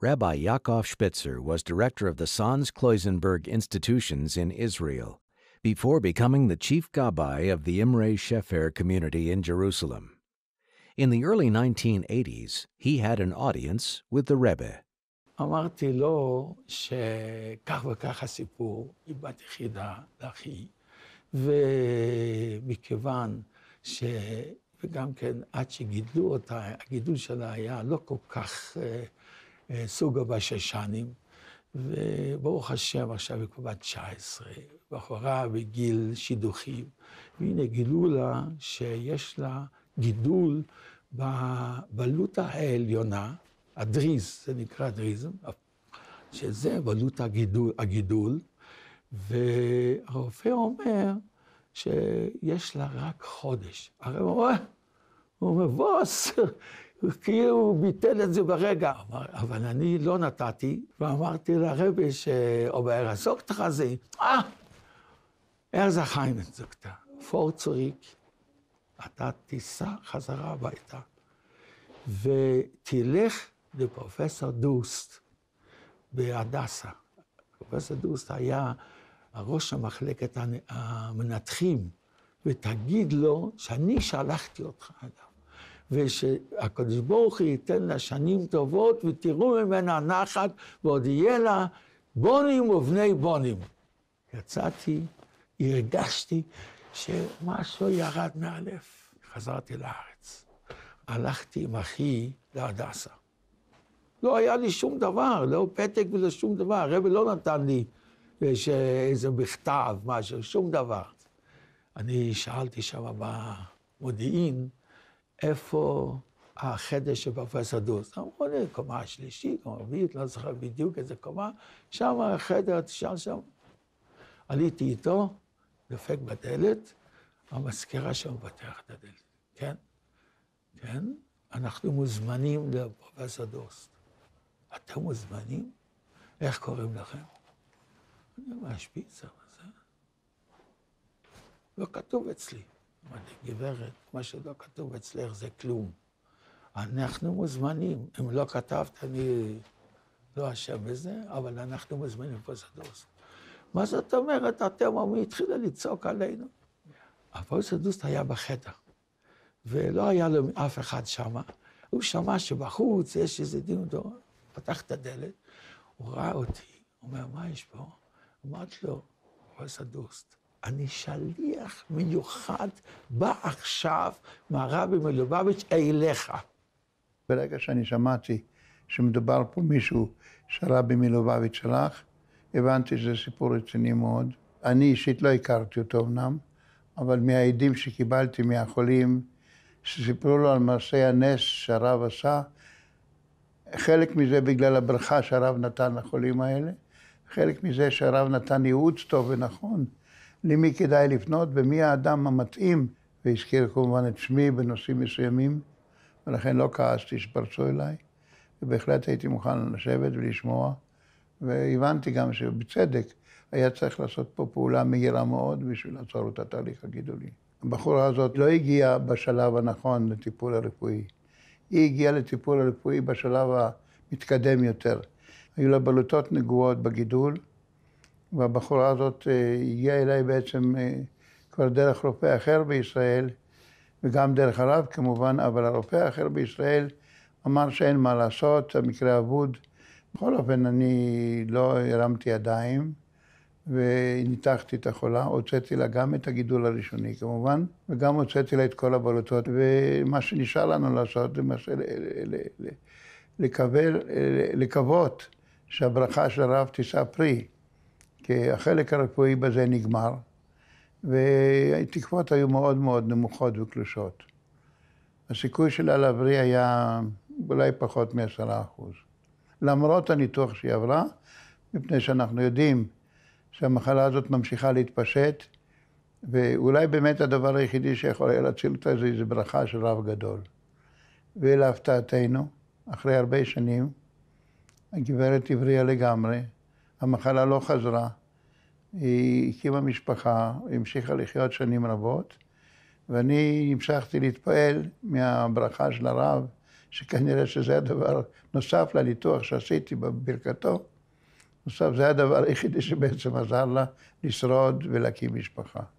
Rabbi Yaakov Spitzer was director of the Sans Kloisenberg Institutions in Israel before becoming the chief gabbai of the Imre Shefer community in Jerusalem. In the early 1980s, he had an audience with the Rebbe. וגם כן, עד שגידלו אותה, הגידול שלה היה לא כל כך... אה, סוגה בששנים, וברוך השם, עכשיו היא כבר בת 19, בחורה בגיל שידוכים, והנה גילו לה שיש לה גידול בבלוטה העליונה, הדריז, זה נקרא דריזם, שזה בלוטה הגידול, הגידול, והרופא אומר שיש לה רק חודש. הרי הוא אומר, אה, הוא אומר, בוס, כאילו הוא ביטל את זה ברגע. אמר, אבל אני לא נתתי, ואמרתי לרבי ש... או בארזוקת חזה, אה, ארזה חיים זוקתה, פורצוריק, אתה תיסע חזרה הביתה, ותלך לפרופסור דוסט בהדסה. פרופסור דוסט היה ראש המחלקת המנתחים, ותגיד לו שאני שלחתי אותך אליו. ושהקדוש ברוך הוא ייתן לה שנים טובות, ותראו ממנה נחת, ועוד יהיה לה בונים ובני בונים. יצאתי, הרגשתי שמשהו ירד מהלב. חזרתי לארץ. הלכתי עם אחי להדסה. לא היה לי שום דבר, לא פתק ולא שום דבר. הרב לא נתן לי אה, איזה מכתב, משהו, שום דבר. אני שאלתי שם במודיעין, איפה החדר של פרופסור דוס? אמרו לי, קומה השלישית, קומה רביעית, לא זוכר בדיוק איזה קומה, שם החדר, תשאל שם. עליתי איתו, דופק בדלת, המזכירה שם פותחת את הדלת, כן? כן? אנחנו מוזמנים לפרופסור דורסט. אתם מוזמנים? איך קוראים לכם? אני אומר, השפיצר וזה. לא כתוב אצלי. אמרתי, גברת, מה שלא כתוב אצלך זה כלום. אנחנו מוזמנים. אם לא כתבת, אני לא אשם בזה, אבל אנחנו מוזמנים פוסט-דוס. מה זאת אומרת, אתם אומרים, התחילה לצעוק עלינו. הפוסט-דוס היה בחטא, ולא היה לו אף אחד שם. הוא שמע שבחוץ יש איזה דיון דור, פתח את הדלת, הוא ראה אותי, הוא אומר, מה יש פה? אמרתי לו, פוסט-דוס, אני שליח מיוחד, בא עכשיו מהרבי מלובביץ' אליך. ברגע שאני שמעתי שמדובר פה מישהו שהרבי מלובביץ' שלח, הבנתי שזה סיפור רציני מאוד. אני אישית לא הכרתי אותו אמנם, אבל מהעדים שקיבלתי מהחולים, שסיפרו לו על מעשי הנס שהרב עשה, חלק מזה בגלל הברכה שהרב נתן לחולים האלה, חלק מזה שהרב נתן ייעוץ טוב ונכון למי כדאי לפנות ומי האדם המתאים, והזכיר כמובן את שמי בנושאים מסוימים, ולכן לא כעסתי שפרצו אליי, ובהחלט הייתי מוכן לשבת ולשמוע, והבנתי גם שבצדק היה צריך לעשות פה פעולה מהירה מאוד בשביל לעצור את התהליך הגידולי. הבחורה הזאת לא הגיעה בשלב הנכון לטיפול הרפואי. היא הגיעה לטיפול הרפואי בשלב המתקדם יותר. היו לה בלוטות נגועות בגידול, והבחורה הזאת אה, הגיעה אליי בעצם אה, כבר דרך רופא אחר בישראל, וגם דרך הרב כמובן, אבל הרופא האחר בישראל אמר שאין מה לעשות, המקרה אבוד. בכל אופן, אני לא הרמתי ידיים. וניתחתי את החולה, הוצאתי לה גם את הגידול הראשוני כמובן, וגם הוצאתי לה את כל הבלוטות, ומה שנשאר לנו לעשות זה לקבל, לקוות שהברכה של הרב תישא פרי. כי החלק הרפואי בזה נגמר, והתקוות היו מאוד מאוד נמוכות וקלושות. הסיכוי שלה להבריא היה אולי פחות מ-10%. למרות הניתוח שהיא עברה, מפני שאנחנו יודעים שהמחלה הזאת ממשיכה להתפשט, ואולי באמת הדבר היחידי שיכול היה להציל אותה זה איזו ברכה של רב גדול. ולהפתעתנו, אחרי הרבה שנים, הגברת הבריאה לגמרי, המחלה לא חזרה. היא הקימה משפחה, המשיכה לחיות שנים רבות, ואני המשכתי להתפעל מהברכה של הרב, שכנראה שזה הדבר נוסף לניתוח שעשיתי בברכתו. נוסף, זה הדבר היחידי שבעצם עזר לה לשרוד ולהקים משפחה.